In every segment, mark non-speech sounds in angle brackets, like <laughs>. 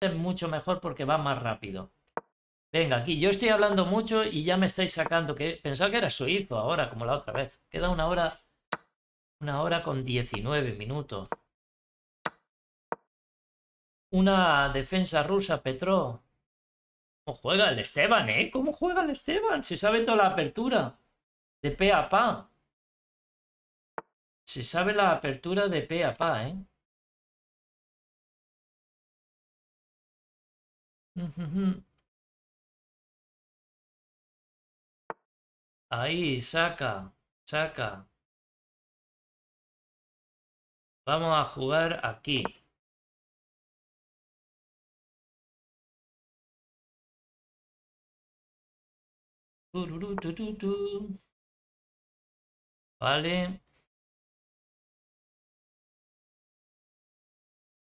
es mucho mejor porque va más rápido. Venga, aquí yo estoy hablando mucho y ya me estáis sacando que pensaba que era suizo ahora, como la otra vez. Queda una hora, una hora con 19 minutos. Una defensa rusa, Petro. ¿Cómo juega el Esteban, eh? ¿Cómo juega el Esteban? Se sabe toda la apertura. De pe a pa. Se sabe la apertura de pe a pa, eh. Ahí, saca, saca. Vamos a jugar aquí. Vale.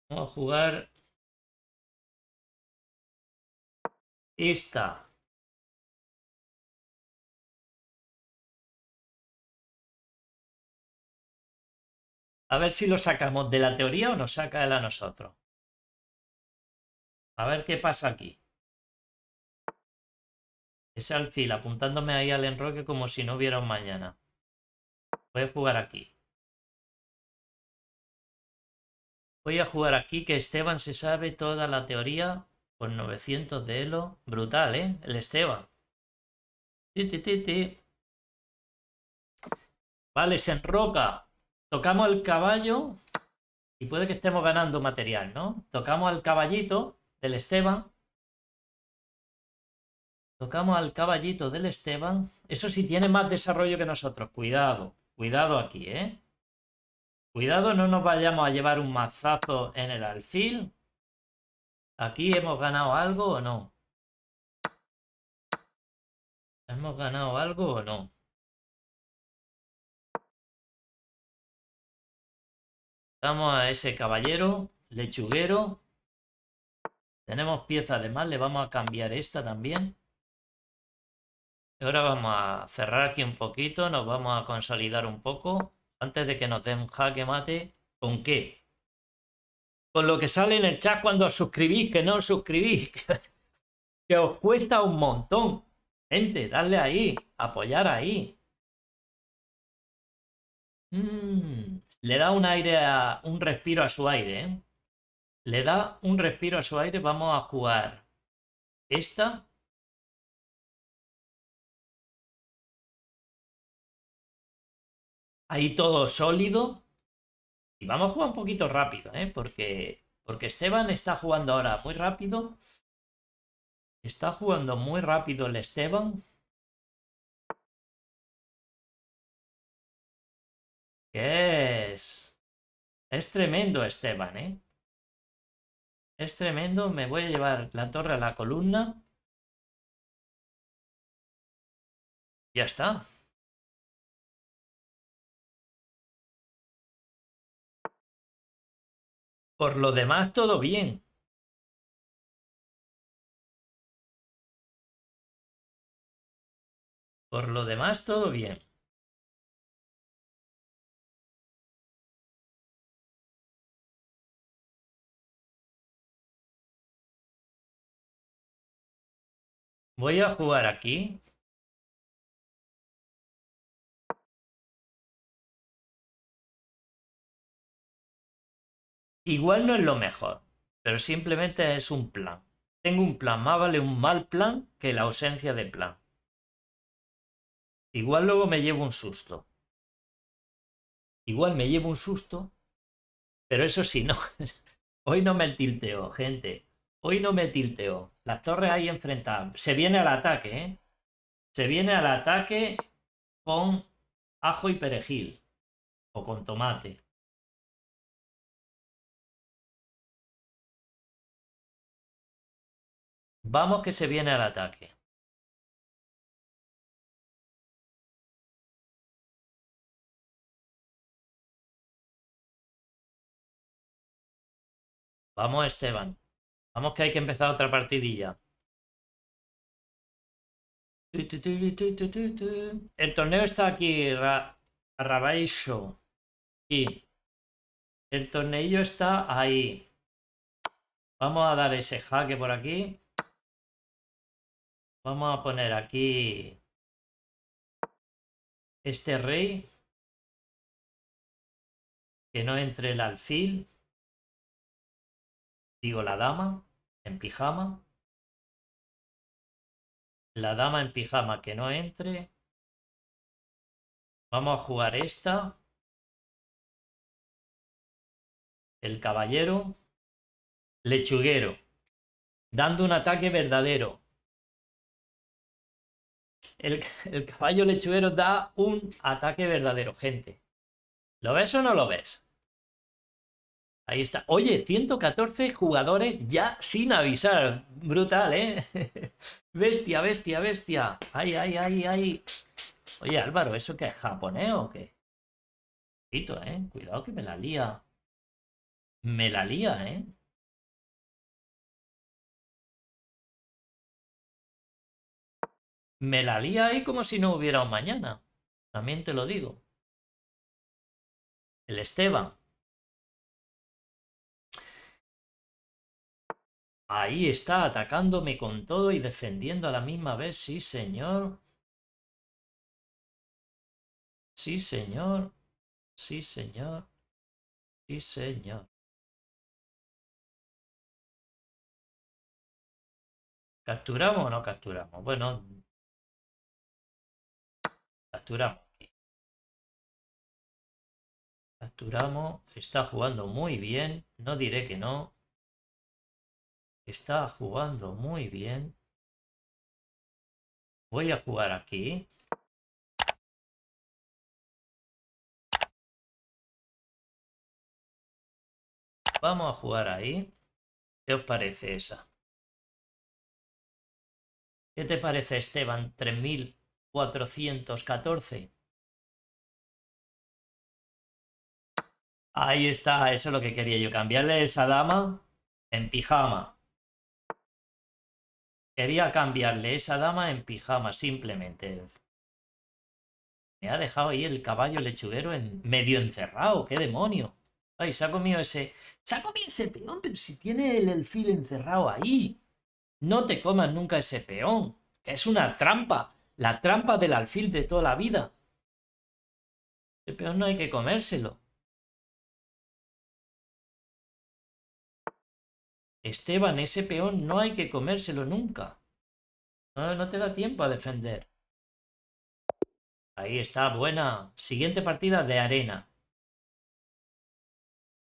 Vamos a jugar esta A ver si lo sacamos de la teoría o nos saca él a nosotros. A ver qué pasa aquí. Es alfil apuntándome ahí al enroque como si no hubiera un mañana. Voy a jugar aquí. Voy a jugar aquí que Esteban se sabe toda la teoría pues Con 900 de Elo. Brutal, ¿eh? El Esteban... titi titi Vale, se enroca. Tocamos el caballo. Y puede que estemos ganando material, ¿no? Tocamos al caballito del Esteban. Tocamos al caballito del Esteban. Eso sí tiene más desarrollo que nosotros. Cuidado, cuidado aquí, ¿eh? Cuidado, no nos vayamos a llevar un mazazo en el alfil. ¿Aquí hemos ganado algo o no? ¿Hemos ganado algo o no? Vamos a ese caballero, lechuguero. Tenemos piezas de más, le vamos a cambiar esta también. Y ahora vamos a cerrar aquí un poquito, nos vamos a consolidar un poco. Antes de que nos den jaque mate, ¿con qué? lo que sale en el chat cuando suscribís, que no os suscribís, <laughs> que, os cuesta un montón. Gente, darle ahí, apoyar ahí. Mm, le da un aire, un respiro a su aire. ¿eh? Le da un respiro a su aire. Vamos a jugar esta. Ahí todo sólido. Y vamos a jugar un poquito rápido, ¿eh? Porque, porque Esteban está jugando ahora muy rápido. Está jugando muy rápido el Esteban. ¡Qué es... Es tremendo Esteban, ¿eh? Es tremendo. Me voy a llevar la torre a la columna. Ya está. Por lo demás, todo bien. Por lo demás, todo bien. Voy a jugar aquí Igual no es lo mejor, pero simplemente es un plan. Tengo un plan, más vale un mal plan que la ausencia de plan. Igual luego me llevo un susto. Igual me llevo un susto, pero eso sí, no. <laughs> Hoy no me tilteo, gente. Hoy no me tilteo. Las torres ahí enfrentadas. Se viene al ataque, ¿eh? Se viene al ataque con ajo y perejil. O con tomate. Vamos que se viene al ataque. Vamos, Esteban. Vamos que hay que empezar otra partidilla. El torneo está aquí, Rabaisho. y El tornillo está ahí. Vamos a dar ese jaque por aquí. Vamos a poner aquí este rey. Que no entre el alfil. Digo, la dama en pijama. La dama en pijama que no entre. Vamos a jugar esta. El caballero. Lechuguero. Dando un ataque verdadero. <laughs> El, caballo lechuero da un ataque verdadero, gente. ¿Lo ves o no lo ves? Ahí está. Oye, 114 jugadores ya sin avisar. Brutal, ¿eh? <laughs> bestia, bestia, bestia. Ay, ay, ay, ay. Oye, Álvaro, ¿eso qué es japonés o qué? Cuidado, ¿eh? Cuidado que me la lía. Me la lía, ¿eh? Me la lía ahí como si no hubiera un mañana. También te lo digo. El Esteban. Ahí está, atacándome con todo y defendiendo a la misma vez. Sí, señor. Sí, señor. Sí, señor. Sí, señor. ¿Capturamos o no capturamos? Bueno, Capturamos. Capturamos. Está jugando muy bien. No diré que no. Está jugando muy bien. Voy a jugar aquí. Vamos a jugar ahí. ¿Qué os parece esa? ¿Qué te parece, Esteban? 3000 414. Ahí está, eso es lo que quería yo, cambiarle esa dama en pijama. Quería cambiarle esa dama en pijama, simplemente. Me ha dejado ahí el caballo lechuguero en medio encerrado, qué demonio. Ay, se ha comido ese... Se ha comido ese peón, pero si tiene el alfil encerrado ahí. No te comas nunca ese peón, que es una trampa. La trampa del alfil de toda la vida. Ese peón no hay que comérselo. Esteban, ese peón no hay que comérselo nunca. No, no te da tiempo a defender. Ahí está, buena. Siguiente partida de arena.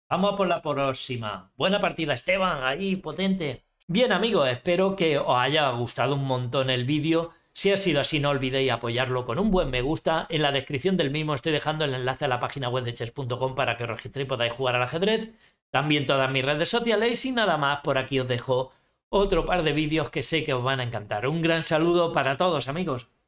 Vamos a por la próxima. Buena partida, Esteban. Ahí, potente. Bien, amigos, espero que os haya gustado un montón el vídeo. Si ha sido así, no olvidéis apoyarlo con un buen me gusta. En la descripción del mismo estoy dejando el enlace a la página web de chess.com para que os registréis y podáis jugar al ajedrez. También todas mis redes sociales y nada más, por aquí os dejo otro par de vídeos que sé que os van a encantar. Un gran saludo para todos, amigos.